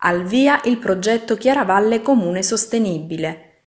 Al via il progetto Chiaravalle Comune Sostenibile.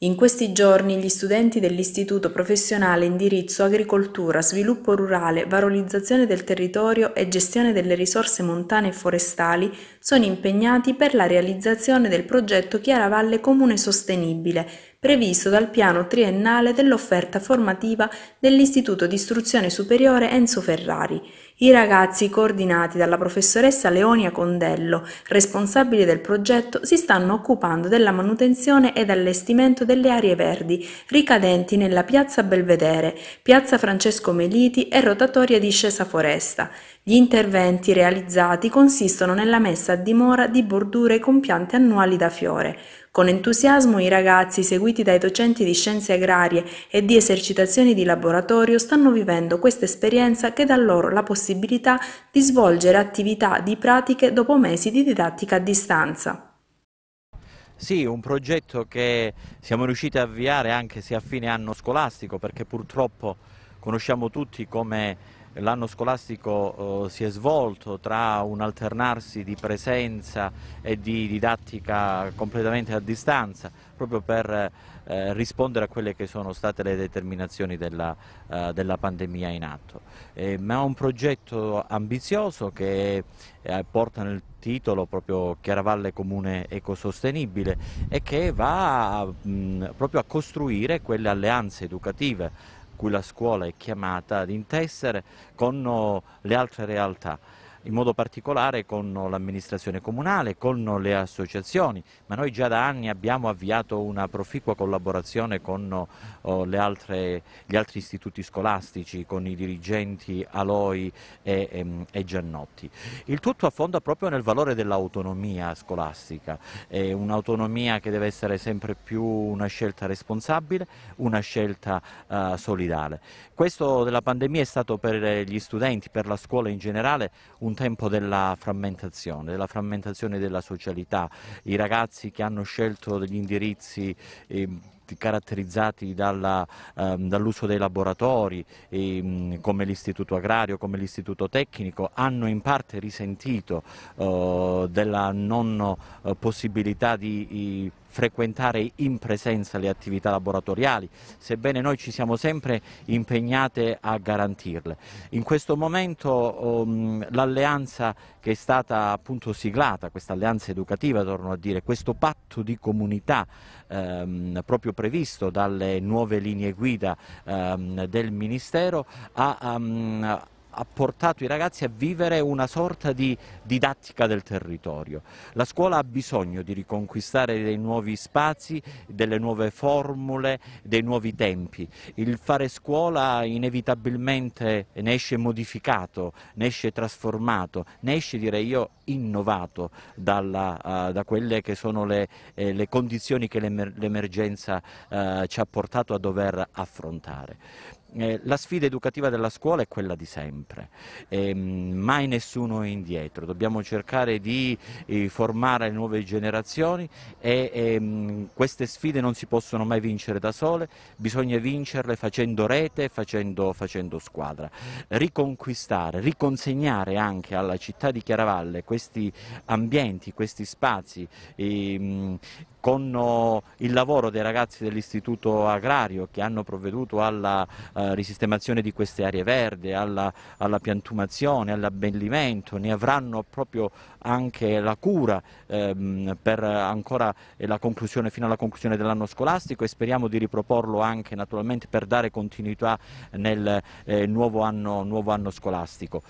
In questi giorni gli studenti dell'Istituto Professionale Indirizzo Agricoltura, Sviluppo Rurale, Valorizzazione del Territorio e Gestione delle Risorse Montane e Forestali sono impegnati per la realizzazione del progetto Chiaravalle Comune Sostenibile, previsto dal piano triennale dell'offerta formativa dell'Istituto di Istruzione Superiore Enzo Ferrari. I ragazzi, coordinati dalla professoressa Leonia Condello, responsabile del progetto, si stanno occupando della manutenzione ed allestimento delle aree verdi ricadenti nella piazza Belvedere, piazza Francesco Meliti e rotatoria di Scesa Foresta. Gli interventi realizzati consistono nella messa a dimora di bordure con piante annuali da fiore, con entusiasmo i ragazzi, seguiti dai docenti di scienze agrarie e di esercitazioni di laboratorio, stanno vivendo questa esperienza che dà loro la possibilità di svolgere attività di pratiche dopo mesi di didattica a distanza. Sì, un progetto che siamo riusciti a avviare anche se a fine anno scolastico, perché purtroppo conosciamo tutti come L'anno scolastico eh, si è svolto tra un alternarsi di presenza e di didattica completamente a distanza, proprio per eh, rispondere a quelle che sono state le determinazioni della, eh, della pandemia in atto. Eh, ma è un progetto ambizioso che eh, porta nel titolo proprio Chiaravalle Comune Ecosostenibile e che va mh, proprio a costruire quelle alleanze educative cui la scuola è chiamata ad intessere con oh, le altre realtà in modo particolare con l'amministrazione comunale, con le associazioni, ma noi già da anni abbiamo avviato una proficua collaborazione con oh, altre, gli altri istituti scolastici, con i dirigenti Aloi e, e, ehm, e Giannotti. Il tutto affonda proprio nel valore dell'autonomia scolastica, un'autonomia che deve essere sempre più una scelta responsabile, una scelta uh, solidale. Questo della pandemia è stato per eh, gli studenti, per la scuola in generale, un tempo della frammentazione, della frammentazione della socialità, i ragazzi che hanno scelto degli indirizzi eh, caratterizzati ehm, dall'uso dall dei laboratori ehm, come l'istituto agrario, come l'istituto tecnico, hanno in parte risentito eh, della non eh, possibilità di frequentare in presenza le attività laboratoriali, sebbene noi ci siamo sempre impegnate a garantirle. In questo momento um, l'alleanza che è stata appunto siglata, questa alleanza educativa, torno a dire, questo patto di comunità ehm, proprio previsto dalle nuove linee guida ehm, del Ministero ha, um, ha portato i ragazzi a vivere una sorta di didattica del territorio. La scuola ha bisogno di riconquistare dei nuovi spazi, delle nuove formule, dei nuovi tempi. Il fare scuola inevitabilmente ne esce modificato, ne esce trasformato, ne esce direi io innovato dalla, uh, da quelle che sono le, eh, le condizioni che l'emergenza uh, ci ha portato a dover affrontare. Eh, la sfida educativa della scuola è quella di sempre, eh, mai nessuno è indietro, dobbiamo cercare di formare le nuove generazioni e ehm, queste sfide non si possono mai vincere da sole, bisogna vincerle facendo rete, facendo, facendo squadra. Riconquistare, riconsegnare anche alla città di Chiaravalle questi ambienti, questi spazi, e, ehm, con eh, il lavoro dei ragazzi dell'Istituto Agrario che hanno provveduto alla uh, risistemazione di queste aree verde, alla, alla piantumazione, all'abbellimento, ne avranno proprio anche la cura ehm, per ancora eh, la conclusione, fino alla conclusione dell'anno scolastico e speriamo di riproporlo anche naturalmente per dare continuità nel eh, nuovo, anno, nuovo anno scolastico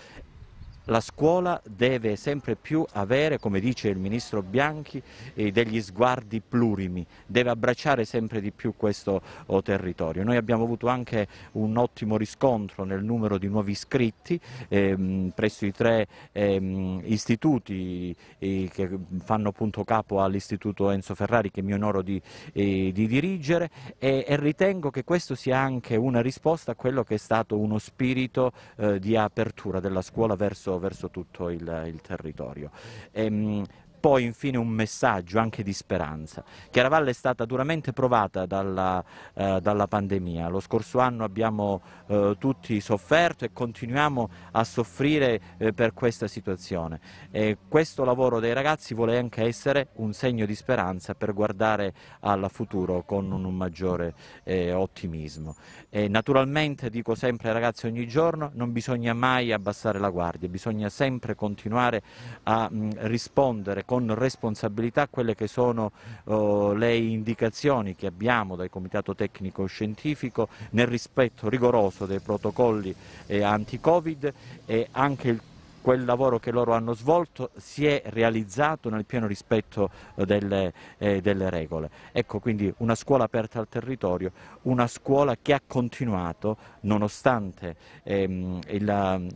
la scuola deve sempre più avere, come dice il ministro Bianchi, eh, degli sguardi plurimi, deve abbracciare sempre di più questo oh, territorio. Noi abbiamo avuto anche un ottimo riscontro nel numero di nuovi iscritti ehm, presso i tre ehm, istituti eh, che fanno appunto capo all'istituto Enzo Ferrari che mi onoro di, eh, di dirigere e, e, ritengo che questo sia anche una risposta a quello che è stato uno spirito eh, di apertura della scuola verso verso tutto il, il territorio. E, ehm, poi infine un messaggio anche di speranza. Chiaravalle è stata duramente provata dalla, eh, dalla pandemia, lo scorso anno abbiamo eh, tutti sofferto e continuiamo a soffrire eh, per questa situazione e questo lavoro dei ragazzi vuole anche essere un segno di speranza per guardare al futuro con un maggiore eh, ottimismo. E naturalmente dico sempre ai ragazzi ogni giorno non bisogna mai abbassare la guardia, bisogna sempre continuare a mh, mm, rispondere con responsabilità quelle che sono oh, le indicazioni che abbiamo dal Comitato Tecnico Scientifico nel rispetto rigoroso dei protocolli eh, anti-Covid e anche il quel lavoro che loro hanno svolto si è realizzato nel pieno rispetto eh, delle, eh, delle regole. Ecco quindi una scuola aperta al territorio, una scuola che ha continuato nonostante ehm,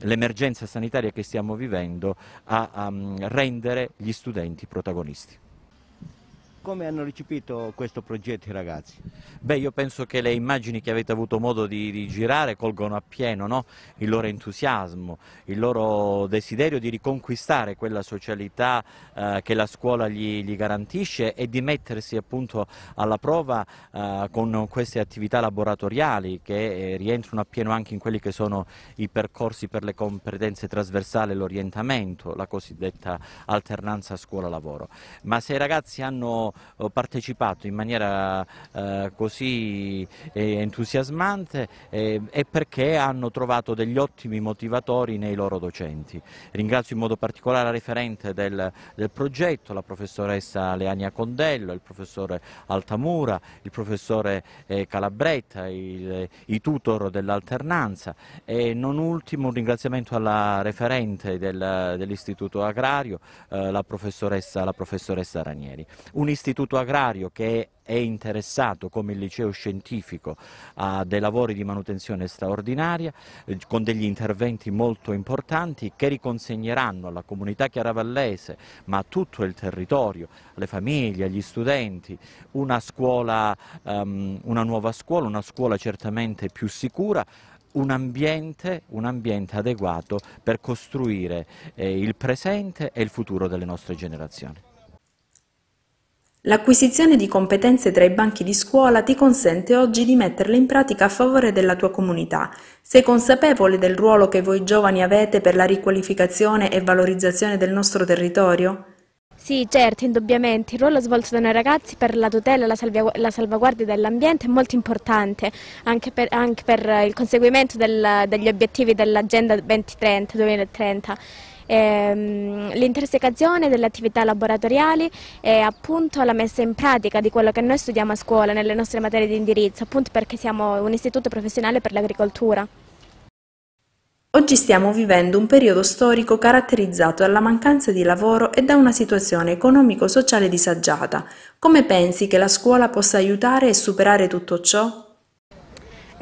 l'emergenza sanitaria che stiamo vivendo a, a mm, rendere gli studenti protagonisti. Come hanno ricepito questo progetto i ragazzi? Beh, io penso che le immagini che avete avuto modo di, di girare colgono appieno no? il loro entusiasmo, il loro desiderio di riconquistare quella socialità eh, che la scuola gli, gli, garantisce e di mettersi appunto alla prova eh, con queste attività laboratoriali che eh, rientrano appieno anche in quelli che sono i percorsi per le competenze trasversali, l'orientamento, la cosiddetta alternanza scuola-lavoro. Ma se i ragazzi hanno partecipato in maniera eh, così eh, entusiasmante è eh, perché hanno trovato degli ottimi motivatori nei loro docenti. Ringrazio in modo particolare la referente del, del progetto, la professoressa Leania Condello, il professore Altamura, il professore Calabretta, il, i tutor dell'alternanza e non ultimo un ringraziamento alla referente del, dell'Istituto Agrario, eh, la, professoressa, la professoressa Ranieri. Un l'istituto agrario che è interessato come il liceo scientifico a dei lavori di manutenzione straordinaria eh, con degli interventi molto importanti che riconsegneranno alla comunità chiaravallese ma a tutto il territorio, alle famiglie, agli studenti una, scuola, um, una nuova scuola, una scuola certamente più sicura un ambiente, un ambiente, adeguato per costruire eh, il presente e il futuro delle nostre generazioni. L'acquisizione di competenze tra i banchi di scuola ti consente oggi di metterle in pratica a favore della tua comunità. Sei consapevole del ruolo che voi giovani avete per la riqualificazione e valorizzazione del nostro territorio? Sì, certo, indubbiamente. Il ruolo svolto dai ragazzi per la tutela e la, salvaguardia dell'ambiente è molto importante, anche per, anche per il conseguimento del, degli obiettivi dell'Agenda 2030. 2030 ehm, l'intersecazione delle attività laboratoriali e appunto la messa in pratica di quello che noi studiamo a scuola nelle nostre materie di indirizzo, appunto perché siamo un istituto professionale per l'agricoltura. Oggi stiamo vivendo un periodo storico caratterizzato dalla mancanza di lavoro e da una situazione economico-sociale disagiata. Come pensi che la scuola possa aiutare e superare tutto ciò?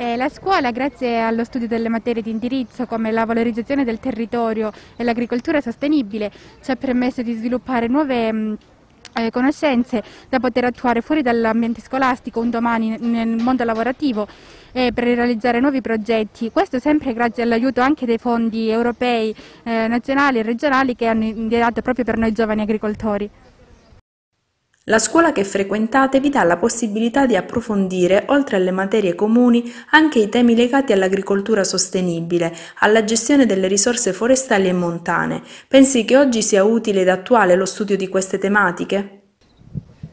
Eh, la scuola, grazie allo studio delle materie di indirizzo come la valorizzazione del territorio e l'agricoltura sostenibile, ci ha permesso di sviluppare nuove mh, mm, eh, conoscenze da poter attuare fuori dall'ambiente scolastico un domani nel mondo lavorativo eh, per realizzare nuovi progetti. Questo sempre grazie all'aiuto anche dei fondi europei, eh, nazionali e regionali che hanno ideato proprio per noi giovani agricoltori. La scuola che frequentate vi dà la possibilità di approfondire, oltre alle materie comuni, anche i temi legati all'agricoltura sostenibile, alla gestione delle risorse forestali e montane. Pensi che oggi sia utile ed attuale lo studio di queste tematiche?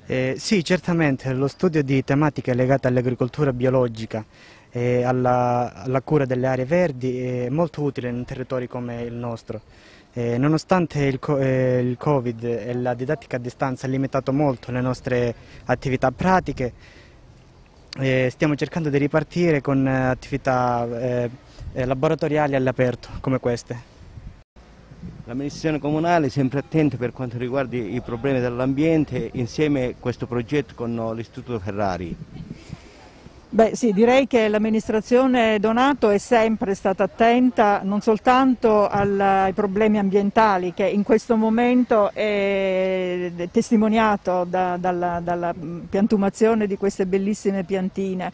Eh, sì, certamente, lo studio di tematiche legate all'agricoltura biologica e alla, alla, cura delle aree verdi è molto utile in territori come il nostro. Eh, nonostante il, co eh, il, Covid e la didattica a distanza ha limitato molto le nostre attività pratiche, eh, stiamo cercando di ripartire con eh, attività eh, eh, laboratoriali all'aperto come queste. L'amministrazione comunale è sempre attenta per quanto riguarda i problemi dell'ambiente insieme a questo progetto con l'Istituto Ferrari. Beh sì, direi che l'amministrazione Donato è sempre stata attenta non soltanto al, ai problemi ambientali che in questo momento è testimoniato da, dalla, dalla piantumazione di queste bellissime piantine.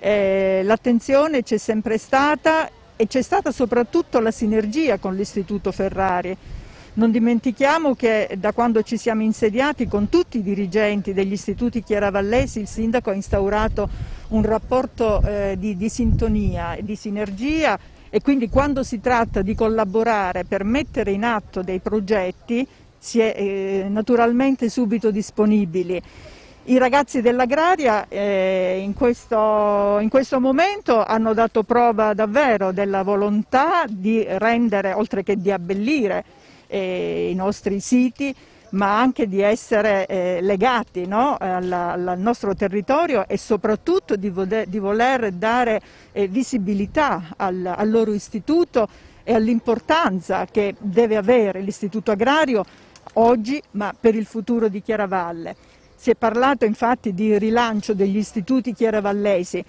Eh, l'attenzione c'è sempre stata e c'è stata soprattutto la sinergia con l'Istituto Ferrari. Non dimentichiamo che da quando ci siamo insediati con tutti i dirigenti degli istituti Chiaravallesi il sindaco ha instaurato un rapporto eh, di, di sintonia e di sinergia e quindi quando si tratta di collaborare per mettere in atto dei progetti si è eh, naturalmente subito disponibili. I ragazzi dell'Agraria eh, in, questo, in, questo, momento hanno dato prova davvero della volontà di rendere, oltre che di abbellire, eh, i nostri siti ma anche di essere eh, legati no, alla, al nostro territorio e soprattutto di, voler, di voler dare eh, visibilità al, al loro istituto e all'importanza che deve avere l'istituto agrario oggi ma per il futuro di Chiaravalle. Si è parlato infatti di rilancio degli istituti chiaravallesi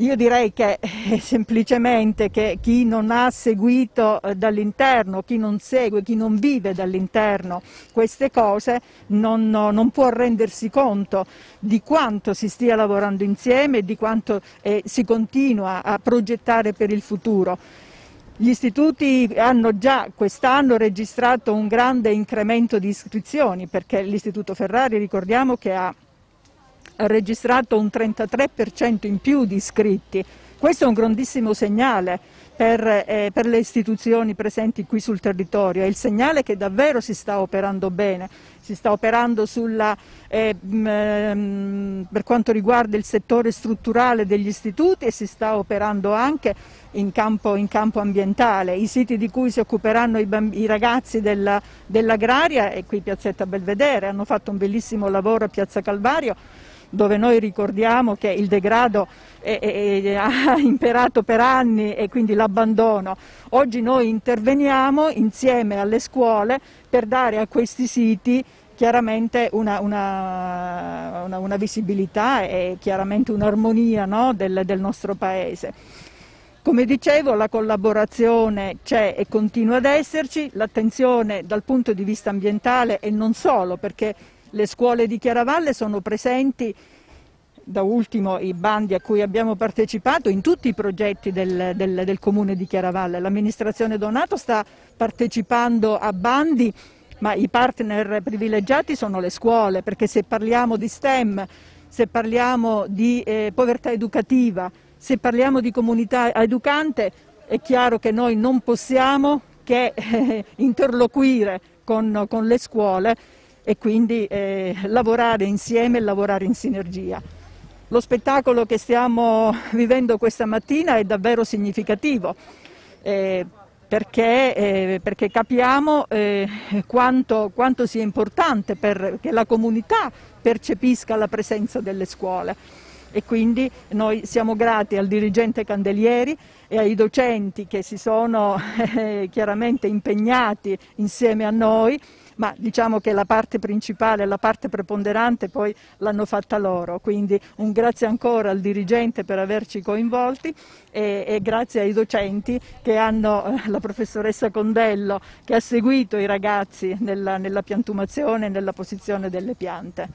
io direi che eh, semplicemente che chi non ha seguito eh, dall'interno, chi non segue, chi non vive dall'interno queste cose non, non, può rendersi conto di quanto si stia lavorando insieme e di quanto eh, si continua a progettare per il futuro. Gli istituti hanno già quest'anno registrato un grande incremento di iscrizioni perché l'Istituto Ferrari ricordiamo che ha registrato un 33% in più di iscritti. Questo è un grandissimo segnale per, eh, per, le istituzioni presenti qui sul territorio, è il segnale che davvero si sta operando bene, si sta operando sulla, eh, ehm, per quanto riguarda il settore strutturale degli istituti e si sta operando anche in campo, in campo ambientale. I siti di cui si occuperanno i, bambi, i ragazzi della, dell'agraria, e qui Piazzetta Belvedere, hanno fatto un bellissimo lavoro a Piazza Calvario, dove noi ricordiamo che il degrado è, è, è, ha imperato per anni e quindi l'abbandono. Oggi noi interveniamo insieme alle scuole per dare a questi siti chiaramente una, una, una, una, visibilità e chiaramente un'armonia no, del, del, nostro paese. Come dicevo la collaborazione c'è e continua ad esserci, l'attenzione dal punto di vista ambientale e non solo perché le scuole di Chiaravalle sono presenti da ultimo i bandi a cui abbiamo partecipato in tutti i progetti del, del, del comune di Chiaravalle. L'amministrazione Donato sta partecipando a bandi ma i partner privilegiati sono le scuole perché se parliamo di STEM, se parliamo di eh, povertà educativa, se parliamo di comunità educante è chiaro che noi non possiamo che eh, interloquire con, con le scuole e quindi eh, lavorare insieme e lavorare in sinergia. Lo spettacolo che stiamo vivendo questa mattina è davvero significativo eh, perché, eh, perché, capiamo eh, quanto, quanto, sia importante per, che la comunità percepisca la presenza delle scuole e quindi noi siamo grati al dirigente Candelieri e ai docenti che si sono eh, chiaramente impegnati insieme a noi ma diciamo che la parte principale, la parte preponderante poi l'hanno fatta loro, quindi un grazie ancora al dirigente per averci coinvolti e, e grazie ai docenti che hanno, eh, la professoressa Condello che ha seguito i ragazzi nella, nella piantumazione e nella posizione delle piante.